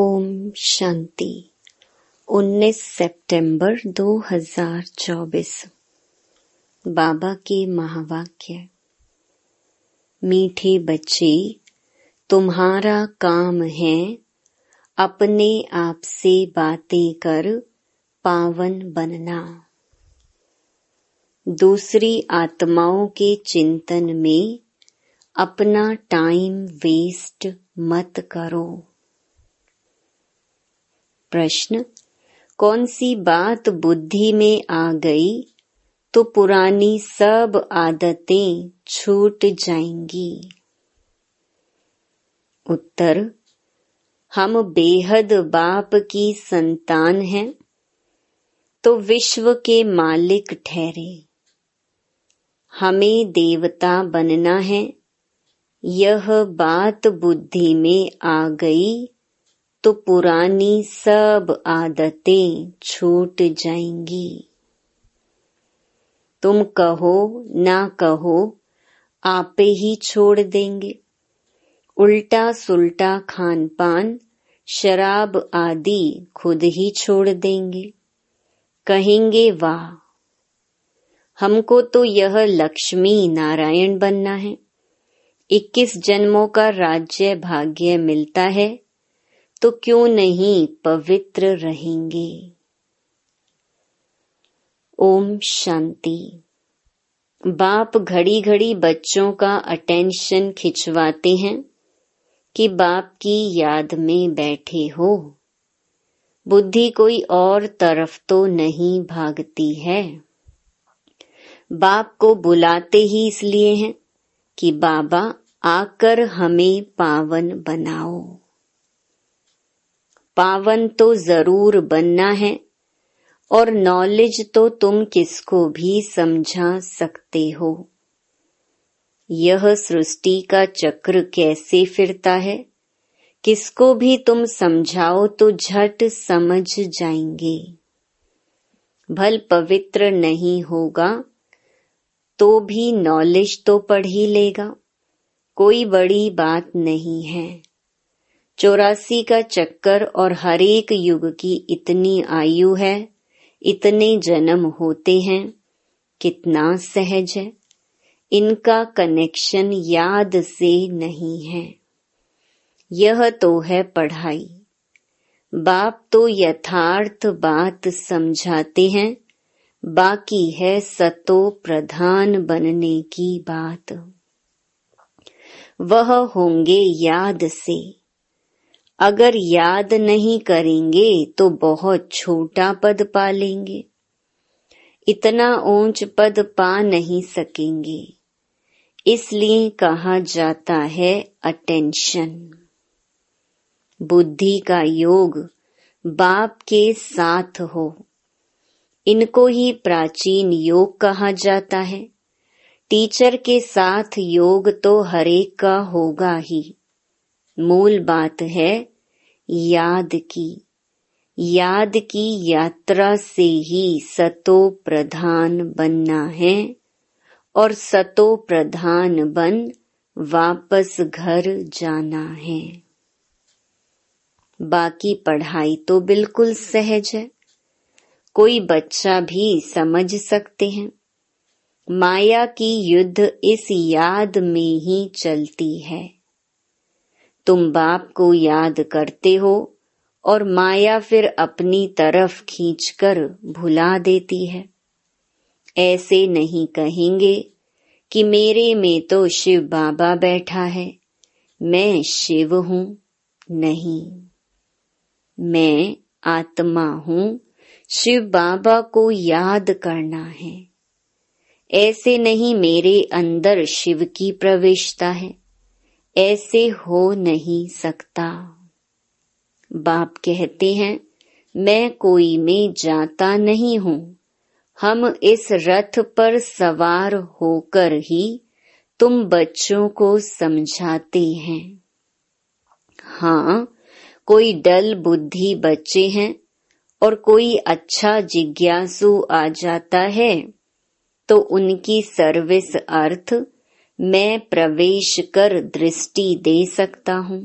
ओम शांति 19 सितंबर 2024 बाबा के महावाक्य मीठे बच्चे तुम्हारा काम है अपने आप से बातें कर पावन बनना दूसरी आत्माओं के चिंतन में अपना टाइम वेस्ट मत करो प्रश्न कौन सी बात बुद्धि में आ गई तो पुरानी सब आदतें छूट जाएंगी उत्तर हम बेहद बाप की संतान हैं तो विश्व के मालिक ठहरे हमें देवता बनना है यह बात बुद्धि में आ गई तो पुरानी सब आदतें छूट जाएंगी तुम कहो ना कहो आपे ही छोड़ देंगे उल्टा सुल्टा खान पान शराब आदि खुद ही छोड़ देंगे कहेंगे वाह हमको तो यह लक्ष्मी नारायण बनना है इक्कीस जन्मों का राज्य भाग्य मिलता है तो क्यों नहीं पवित्र रहेंगे ओम शांति बाप घड़ी घड़ी बच्चों का अटेंशन खिंचवाते हैं कि बाप की याद में बैठे हो बुद्धि कोई और तरफ तो नहीं भागती है बाप को बुलाते ही इसलिए हैं कि बाबा आकर हमें पावन बनाओ पावन तो जरूर बनना है और नॉलेज तो तुम किसको भी समझा सकते हो यह सृष्टि का चक्र कैसे फिरता है किसको भी तुम समझाओ तो झट समझ जाएंगे भल पवित्र नहीं होगा तो भी नॉलेज तो पढ़ ही लेगा कोई बड़ी बात नहीं है चौरासी का चक्कर और हरेक युग की इतनी आयु है इतने जन्म होते हैं कितना सहज है इनका कनेक्शन याद से नहीं है यह तो है पढ़ाई बाप तो यथार्थ बात समझाते हैं बाकी है सतो प्रधान बनने की बात वह होंगे याद से अगर याद नहीं करेंगे तो बहुत छोटा पद पा लेंगे इतना ऊंच पद पा नहीं सकेंगे इसलिए कहा जाता है अटेंशन बुद्धि का योग बाप के साथ हो इनको ही प्राचीन योग कहा जाता है टीचर के साथ योग तो हरेक का होगा ही मूल बात है याद की याद की यात्रा से ही सतो प्रधान बनना है और सतो प्रधान बन वापस घर जाना है बाकी पढ़ाई तो बिल्कुल सहज है कोई बच्चा भी समझ सकते हैं माया की युद्ध इस याद में ही चलती है तुम बाप को याद करते हो और माया फिर अपनी तरफ खींचकर भुला देती है ऐसे नहीं कहेंगे कि मेरे में तो शिव बाबा बैठा है मैं शिव हूं नहीं मैं आत्मा हूं शिव बाबा को याद करना है ऐसे नहीं मेरे अंदर शिव की प्रवेशता है ऐसे हो नहीं सकता बाप कहते हैं मैं कोई में जाता नहीं हूँ हम इस रथ पर सवार होकर ही तुम बच्चों को समझाते हैं हाँ कोई डल बुद्धि बच्चे हैं और कोई अच्छा जिज्ञासु आ जाता है तो उनकी सर्विस अर्थ मैं प्रवेश कर दृष्टि दे सकता हूं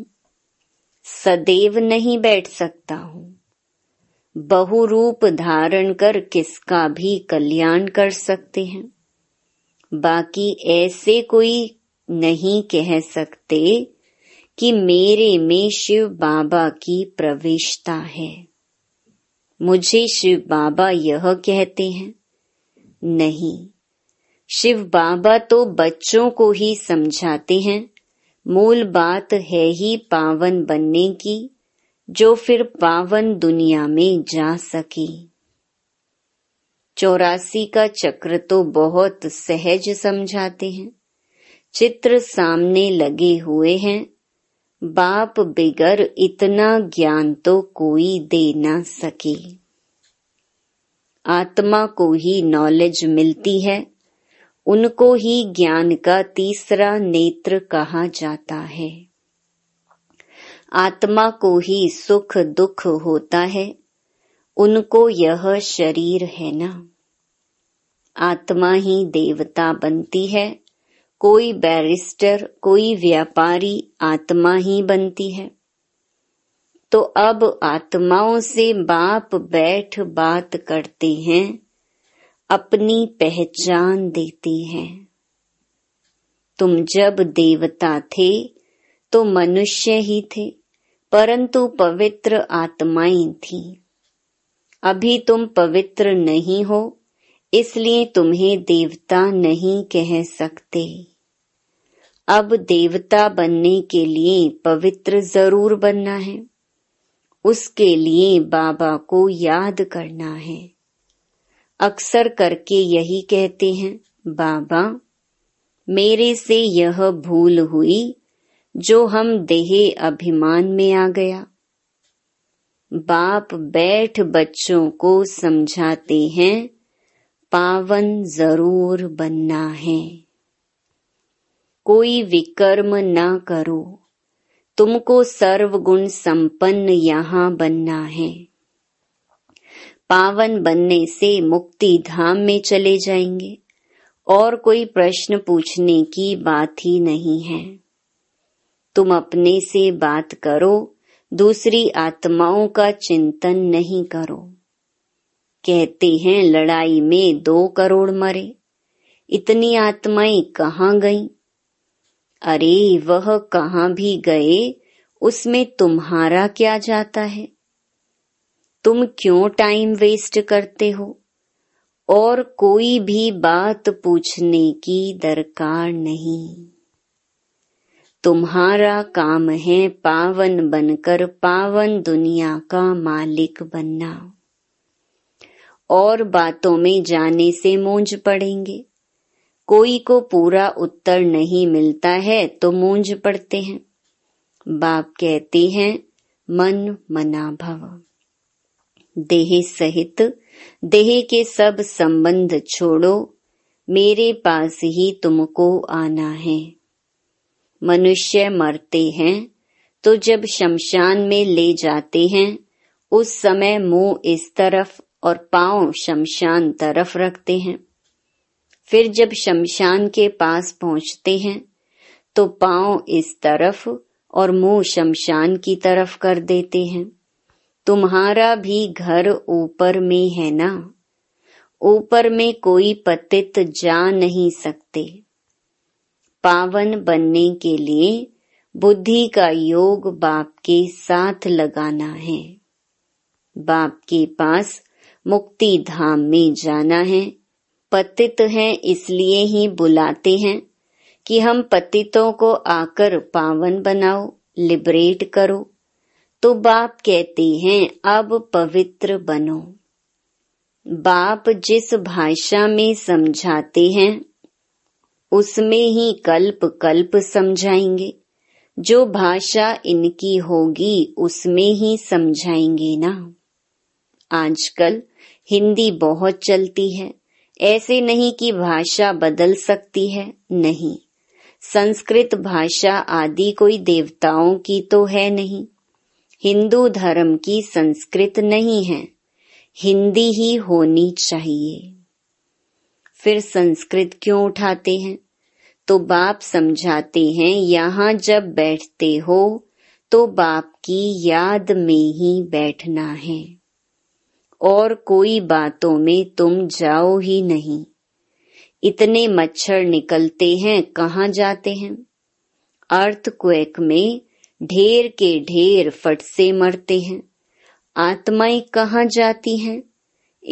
सदैव नहीं बैठ सकता हूं रूप धारण कर किसका भी कल्याण कर सकते हैं बाकी ऐसे कोई नहीं कह सकते कि मेरे में शिव बाबा की प्रवेशता है मुझे शिव बाबा यह कहते हैं नहीं शिव बाबा तो बच्चों को ही समझाते हैं मूल बात है ही पावन बनने की जो फिर पावन दुनिया में जा सकी चौरासी का चक्र तो बहुत सहज समझाते हैं चित्र सामने लगे हुए हैं बाप बिगर इतना ज्ञान तो कोई दे ना सके आत्मा को ही नॉलेज मिलती है उनको ही ज्ञान का तीसरा नेत्र कहा जाता है आत्मा को ही सुख दुख होता है उनको यह शरीर है ना आत्मा ही देवता बनती है कोई बैरिस्टर कोई व्यापारी आत्मा ही बनती है तो अब आत्माओं से बाप बैठ बात करते हैं अपनी पहचान देती है तुम जब देवता थे तो मनुष्य ही थे परंतु पवित्र आत्माएं थी अभी तुम पवित्र नहीं हो इसलिए तुम्हें देवता नहीं कह सकते अब देवता बनने के लिए पवित्र जरूर बनना है उसके लिए बाबा को याद करना है अक्सर करके यही कहते हैं बाबा मेरे से यह भूल हुई जो हम देह अभिमान में आ गया बाप बैठ बच्चों को समझाते हैं पावन जरूर बनना है कोई विकर्म न करो तुमको सर्वगुण संपन्न यहाँ बनना है पावन बनने से मुक्ति धाम में चले जाएंगे और कोई प्रश्न पूछने की बात ही नहीं है तुम अपने से बात करो दूसरी आत्माओं का चिंतन नहीं करो कहते हैं लड़ाई में दो करोड़ मरे इतनी आत्माएं कहाँ गईं? अरे वह कहाँ भी गए उसमें तुम्हारा क्या जाता है तुम क्यों टाइम वेस्ट करते हो और कोई भी बात पूछने की दरकार नहीं तुम्हारा काम है पावन बनकर पावन दुनिया का मालिक बनना और बातों में जाने से मूंज पड़ेंगे कोई को पूरा उत्तर नहीं मिलता है तो मूंज पड़ते हैं बाप कहते हैं मन मना भव देह सहित देह के सब संबंध छोड़ो मेरे पास ही तुमको आना है मनुष्य मरते हैं तो जब शमशान में ले जाते हैं उस समय मुंह इस तरफ और पांव शमशान तरफ रखते हैं फिर जब शमशान के पास पहुंचते हैं तो पांव इस तरफ और मुंह शमशान की तरफ कर देते हैं तुम्हारा भी घर ऊपर में है ना ऊपर में कोई पतित जा नहीं सकते पावन बनने के लिए बुद्धि का योग बाप के साथ लगाना है बाप के पास मुक्ति धाम में जाना है पतित हैं इसलिए ही बुलाते हैं कि हम पतितों को आकर पावन बनाओ लिबरेट करो तो बाप कहते हैं अब पवित्र बनो बाप जिस भाषा में समझाते हैं उसमें ही कल्प कल्प समझाएंगे जो भाषा इनकी होगी उसमें ही समझाएंगे ना आजकल हिंदी बहुत चलती है ऐसे नहीं कि भाषा बदल सकती है नहीं संस्कृत भाषा आदि कोई देवताओं की तो है नहीं हिंदू धर्म की संस्कृत नहीं है हिंदी ही होनी चाहिए फिर संस्कृत क्यों उठाते हैं तो बाप समझाते हैं यहाँ जब बैठते हो तो बाप की याद में ही बैठना है और कोई बातों में तुम जाओ ही नहीं इतने मच्छर निकलते हैं कहाँ जाते हैं अर्थ क्वेक में ढेर के ढेर फट से मरते हैं आत्माएं कहाँ जाती हैं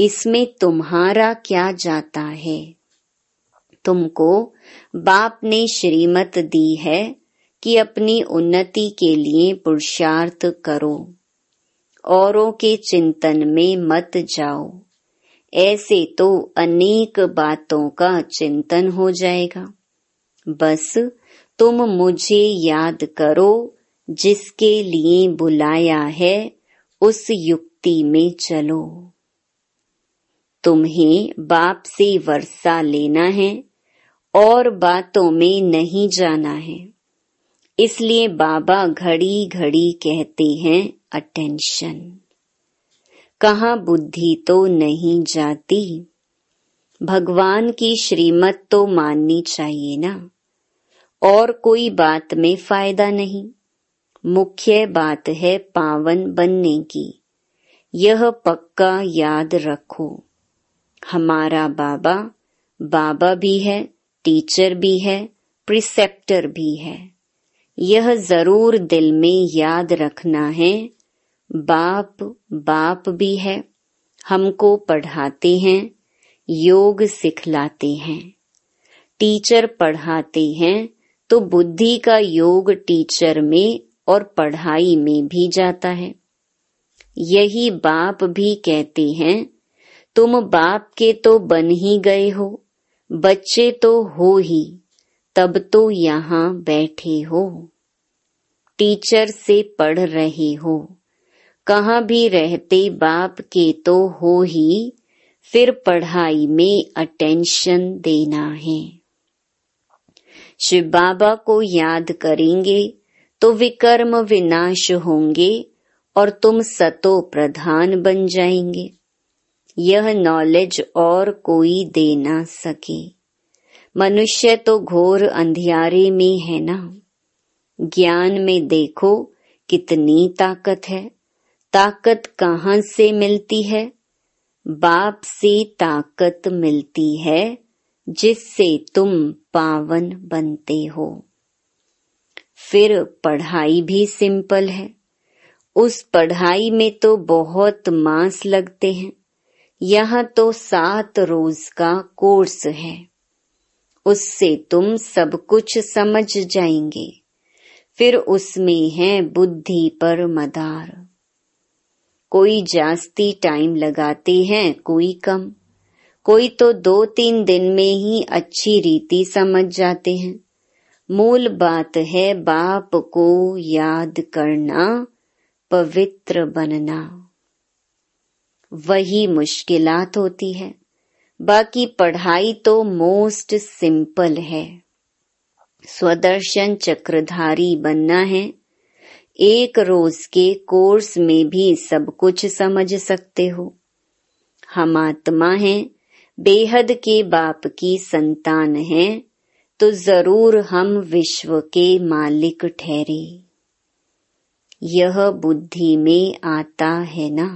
इसमें तुम्हारा क्या जाता है तुमको बाप ने श्रीमत दी है कि अपनी उन्नति के लिए पुरुषार्थ करो औरों के चिंतन में मत जाओ ऐसे तो अनेक बातों का चिंतन हो जाएगा बस तुम मुझे याद करो जिसके लिए बुलाया है उस युक्ति में चलो तुम्हें बाप से वर्षा लेना है और बातों में नहीं जाना है इसलिए बाबा घड़ी घड़ी कहते हैं अटेंशन कहा बुद्धि तो नहीं जाती भगवान की श्रीमत तो माननी चाहिए ना और कोई बात में फायदा नहीं मुख्य बात है पावन बनने की यह पक्का याद रखो हमारा बाबा बाबा भी है टीचर भी है प्रिसेप्टर भी है यह जरूर दिल में याद रखना है बाप बाप भी है हमको पढ़ाते हैं योग सिखलाते हैं टीचर पढ़ाते हैं तो बुद्धि का योग टीचर में और पढ़ाई में भी जाता है यही बाप भी कहते हैं तुम बाप के तो बन ही गए हो बच्चे तो हो ही तब तो यहाँ बैठे हो टीचर से पढ़ रहे हो कहाँ भी रहते बाप के तो हो ही फिर पढ़ाई में अटेंशन देना है शिव बाबा को याद करेंगे तो विकर्म विनाश होंगे और तुम सतो प्रधान बन जाएंगे यह नॉलेज और कोई दे ना सके मनुष्य तो घोर अंधियारे में है ना ज्ञान में देखो कितनी ताकत है ताकत कहाँ से मिलती है बाप से ताकत मिलती है जिससे तुम पावन बनते हो फिर पढ़ाई भी सिंपल है उस पढ़ाई में तो बहुत मास लगते हैं यह तो सात रोज का कोर्स है उससे तुम सब कुछ समझ जाएंगे फिर उसमें है बुद्धि पर मदार कोई जास्ती टाइम लगाते हैं कोई कम कोई तो दो तीन दिन में ही अच्छी रीति समझ जाते हैं मूल बात है बाप को याद करना पवित्र बनना वही मुश्किलात होती है बाकी पढ़ाई तो मोस्ट सिंपल है स्वदर्शन चक्रधारी बनना है एक रोज के कोर्स में भी सब कुछ समझ सकते हो हम आत्मा है बेहद के बाप की संतान है तो जरूर हम विश्व के मालिक ठहरे यह बुद्धि में आता है ना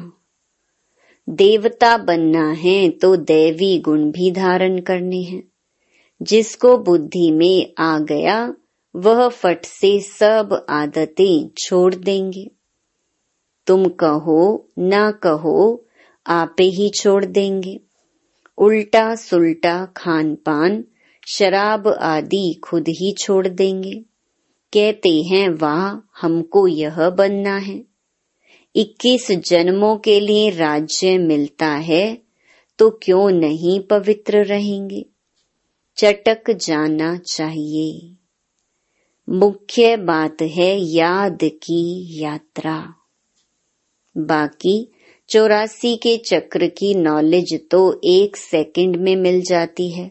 देवता बनना है तो दैवी गुण भी धारण करने हैं जिसको बुद्धि में आ गया वह फट से सब आदतें छोड़ देंगे तुम कहो ना कहो आपे ही छोड़ देंगे उल्टा सुल्टा खान पान शराब आदि खुद ही छोड़ देंगे कहते हैं वाह हमको यह बनना है इक्कीस जन्मों के लिए राज्य मिलता है तो क्यों नहीं पवित्र रहेंगे चटक जाना चाहिए मुख्य बात है याद की यात्रा बाकी चौरासी के चक्र की नॉलेज तो एक सेकंड में मिल जाती है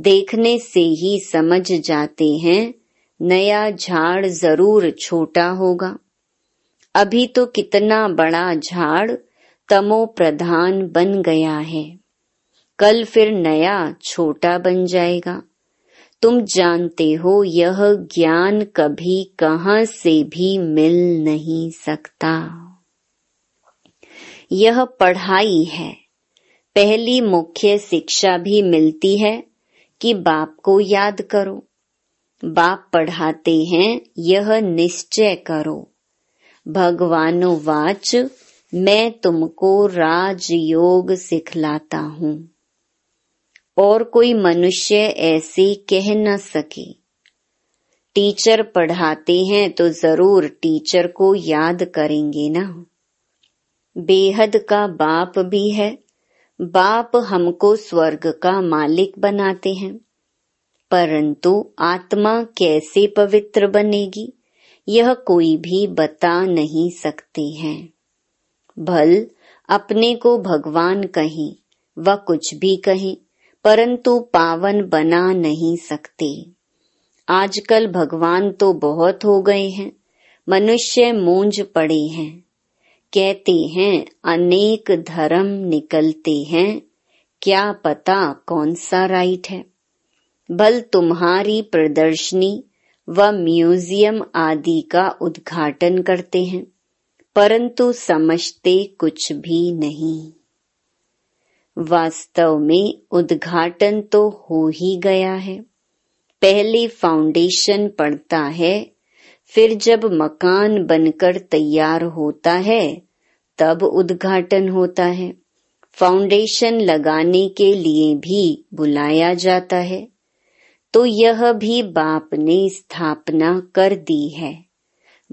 देखने से ही समझ जाते हैं नया झाड़ जरूर छोटा होगा अभी तो कितना बड़ा झाड़ तमो प्रधान बन गया है कल फिर नया छोटा बन जाएगा तुम जानते हो यह ज्ञान कभी कहा से भी मिल नहीं सकता यह पढ़ाई है पहली मुख्य शिक्षा भी मिलती है कि बाप को याद करो बाप पढ़ाते हैं यह निश्चय करो भगवानो वाच मैं तुमको राजयोग सिखलाता हूँ और कोई मनुष्य ऐसे कह न सके टीचर पढ़ाते हैं तो जरूर टीचर को याद करेंगे ना बेहद का बाप भी है बाप हमको स्वर्ग का मालिक बनाते हैं परंतु आत्मा कैसे पवित्र बनेगी यह कोई भी बता नहीं सकते हैं भल अपने को भगवान कहें व कुछ भी कहें परंतु पावन बना नहीं सकते आजकल भगवान तो बहुत हो गए हैं मनुष्य मूंज पड़े हैं कहते हैं अनेक धर्म निकलते हैं क्या पता कौन सा राइट है बल तुम्हारी प्रदर्शनी व म्यूजियम आदि का उद्घाटन करते हैं परंतु समझते कुछ भी नहीं वास्तव में उद्घाटन तो हो ही गया है पहले फाउंडेशन पड़ता है फिर जब मकान बनकर तैयार होता है तब उद्घाटन होता है फाउंडेशन लगाने के लिए भी बुलाया जाता है तो यह भी बाप ने स्थापना कर दी है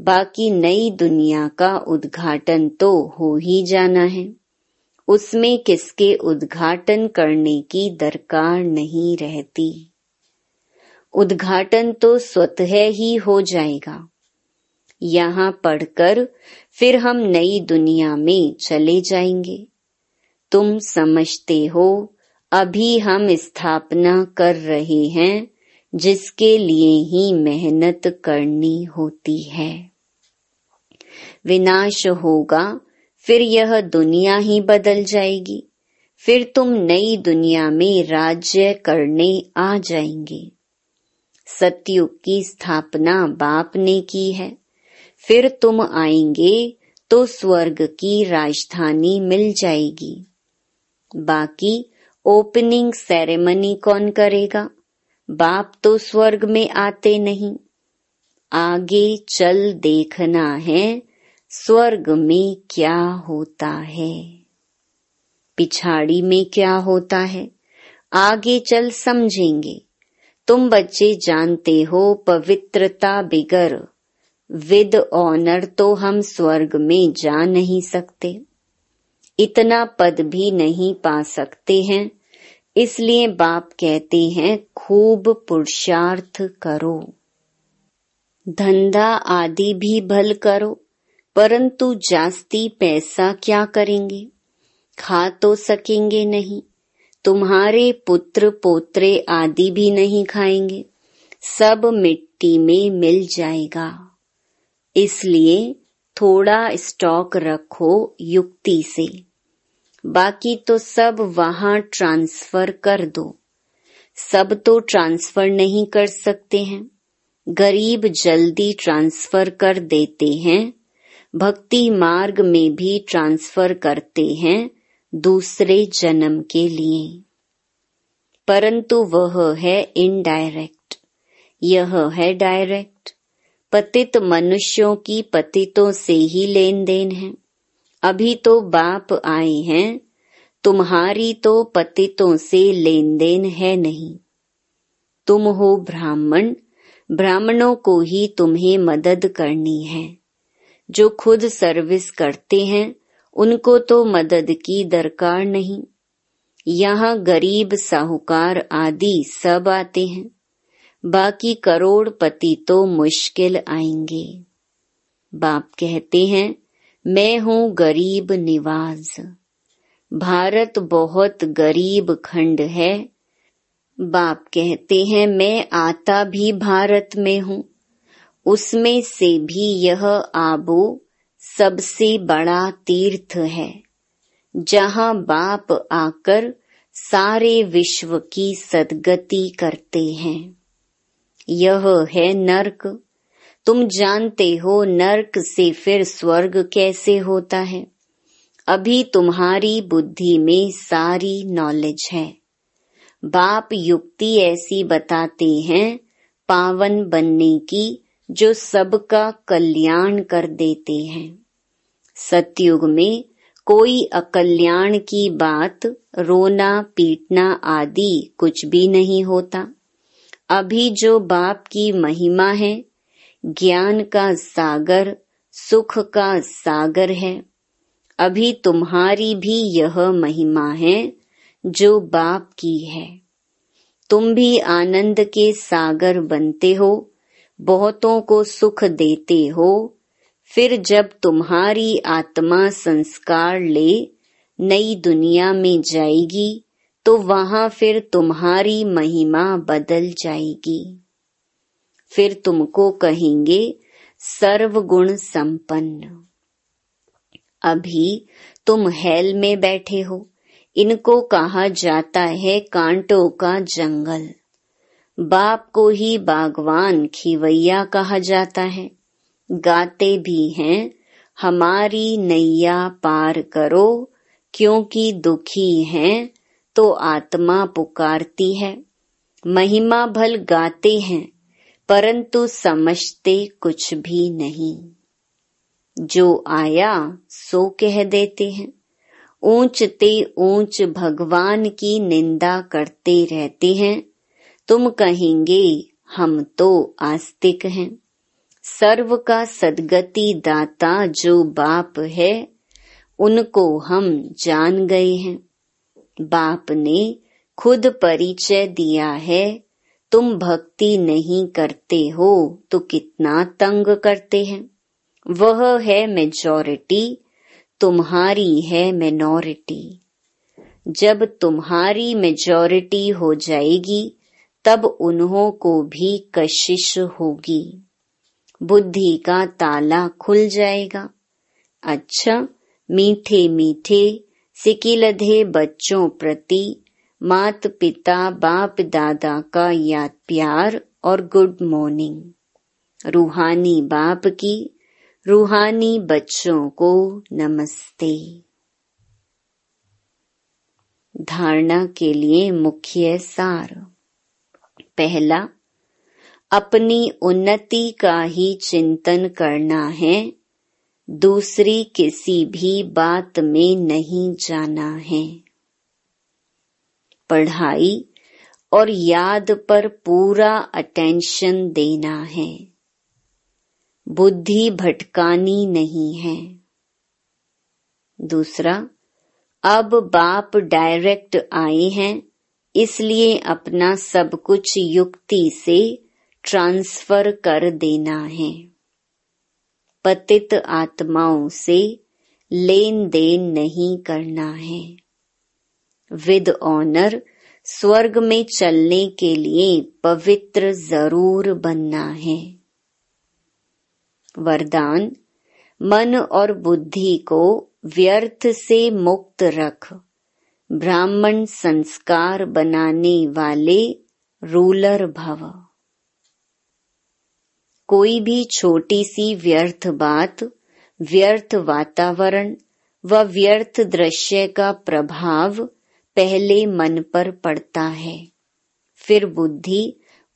बाकी नई दुनिया का उद्घाटन तो हो ही जाना है उसमें किसके उद्घाटन करने की दरकार नहीं रहती उद्घाटन तो स्वतः ही हो जाएगा यहाँ पढ़कर फिर हम नई दुनिया में चले जाएंगे तुम समझते हो अभी हम स्थापना कर रहे हैं जिसके लिए ही मेहनत करनी होती है विनाश होगा फिर यह दुनिया ही बदल जाएगी फिर तुम नई दुनिया में राज्य करने आ जाएंगे सतयुग की स्थापना बाप ने की है फिर तुम आएंगे तो स्वर्ग की राजधानी मिल जाएगी बाकी ओपनिंग सेरेमनी कौन करेगा बाप तो स्वर्ग में आते नहीं आगे चल देखना है स्वर्ग में क्या होता है पिछाड़ी में क्या होता है आगे चल समझेंगे तुम बच्चे जानते हो पवित्रता बिगर विद ऑनर तो हम स्वर्ग में जा नहीं सकते इतना पद भी नहीं पा सकते हैं इसलिए बाप कहते हैं खूब पुरुषार्थ करो धंधा आदि भी भल करो परंतु जास्ती पैसा क्या करेंगे खा तो सकेंगे नहीं तुम्हारे पुत्र पोत्रे आदि भी नहीं खाएंगे सब मिट्टी में मिल जाएगा इसलिए थोड़ा स्टॉक रखो युक्ति से बाकी तो सब वहां ट्रांसफर कर दो सब तो ट्रांसफर नहीं कर सकते हैं गरीब जल्दी ट्रांसफर कर देते हैं भक्ति मार्ग में भी ट्रांसफर करते हैं दूसरे जन्म के लिए परंतु वह है इनडायरेक्ट यह है डायरेक्ट पतित मनुष्यों की पतितों से ही लेन देन है अभी तो बाप आए हैं तुम्हारी तो पतितों से लेन देन है नहीं तुम हो ब्राह्मण ब्राह्मणों को ही तुम्हें मदद करनी है जो खुद सर्विस करते हैं उनको तो मदद की दरकार नहीं यहाँ गरीब साहूकार आदि सब आते हैं बाकी करोड़पति तो मुश्किल आएंगे बाप कहते हैं मैं हूँ गरीब निवाज भारत बहुत गरीब खंड है बाप कहते हैं मैं आता भी भारत में हूँ उसमें से भी यह आबू सबसे बड़ा तीर्थ है जहाँ बाप आकर सारे विश्व की सदगति करते हैं यह है नरक तुम जानते हो नरक से फिर स्वर्ग कैसे होता है अभी तुम्हारी बुद्धि में सारी नॉलेज है बाप युक्ति ऐसी बताते हैं पावन बनने की जो सबका कल्याण कर देते हैं सतयुग में कोई अकल्याण की बात रोना पीटना आदि कुछ भी नहीं होता अभी जो बाप की महिमा है ज्ञान का सागर सुख का सागर है अभी तुम्हारी भी यह महिमा है जो बाप की है तुम भी आनंद के सागर बनते हो बहुतों को सुख देते हो फिर जब तुम्हारी आत्मा संस्कार ले नई दुनिया में जाएगी तो वहां फिर तुम्हारी महिमा बदल जाएगी फिर तुमको कहेंगे सर्वगुण संपन्न अभी तुम हेल में बैठे हो इनको कहा जाता है कांटों का जंगल बाप को ही बागवान खिवैया कहा जाता है गाते भी हैं हमारी नैया पार करो क्योंकि दुखी हैं तो आत्मा पुकारती है महिमा भल गाते हैं परंतु समझते कुछ भी नहीं जो आया सो कह देते हैं ऊंचते ऊंच भगवान की निंदा करते रहते हैं तुम कहेंगे हम तो आस्तिक हैं सर्व का सदगति दाता जो बाप है उनको हम जान गए हैं बाप ने खुद परिचय दिया है तुम भक्ति नहीं करते हो तो कितना तंग करते हैं वह है मेजॉरिटी तुम्हारी है मेनोरिटी जब तुम्हारी मेजॉरिटी हो जाएगी तब उन्हों को भी कशिश होगी बुद्धि का ताला खुल जाएगा अच्छा मीठे मीठे सिकिलधे बच्चों प्रति मात पिता बाप दादा का याद प्यार और गुड मॉर्निंग रूहानी बाप की रूहानी बच्चों को नमस्ते धारणा के लिए मुख्य सार पहला अपनी उन्नति का ही चिंतन करना है दूसरी किसी भी बात में नहीं जाना है पढ़ाई और याद पर पूरा अटेंशन देना है बुद्धि भटकानी नहीं है दूसरा अब बाप डायरेक्ट आए हैं इसलिए अपना सब कुछ युक्ति से ट्रांसफर कर देना है पतित आत्माओं से लेन देन नहीं करना है विद ऑनर स्वर्ग में चलने के लिए पवित्र जरूर बनना है वरदान मन और बुद्धि को व्यर्थ से मुक्त रख ब्राह्मण संस्कार बनाने वाले रूलर भव कोई भी छोटी सी व्यर्थ बात व्यर्थ वातावरण व वा व्यर्थ दृश्य का प्रभाव पहले मन पर पड़ता है फिर बुद्धि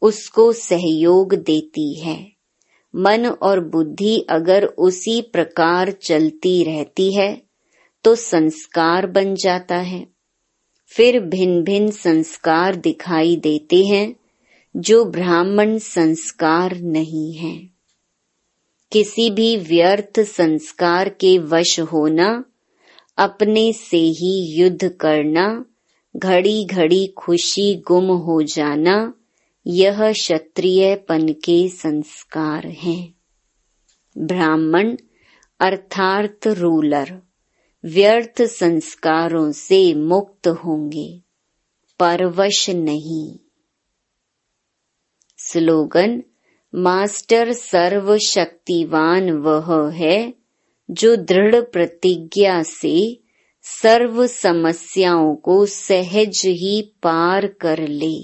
उसको सहयोग देती है मन और बुद्धि अगर उसी प्रकार चलती रहती है तो संस्कार बन जाता है फिर भिन्न भिन्न संस्कार दिखाई देते हैं जो ब्राह्मण संस्कार नहीं है किसी भी व्यर्थ संस्कार के वश होना अपने से ही युद्ध करना घड़ी घड़ी खुशी गुम हो जाना यह क्षत्रियपन के संस्कार हैं ब्राह्मण अर्थार्थ रूलर व्यर्थ संस्कारों से मुक्त होंगे परवश नहीं स्लोगन मास्टर सर्व शक्तिवान वह है जो दृढ़ प्रतिज्ञा से सर्व समस्याओं को सहज ही पार कर ले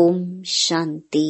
ओम शांति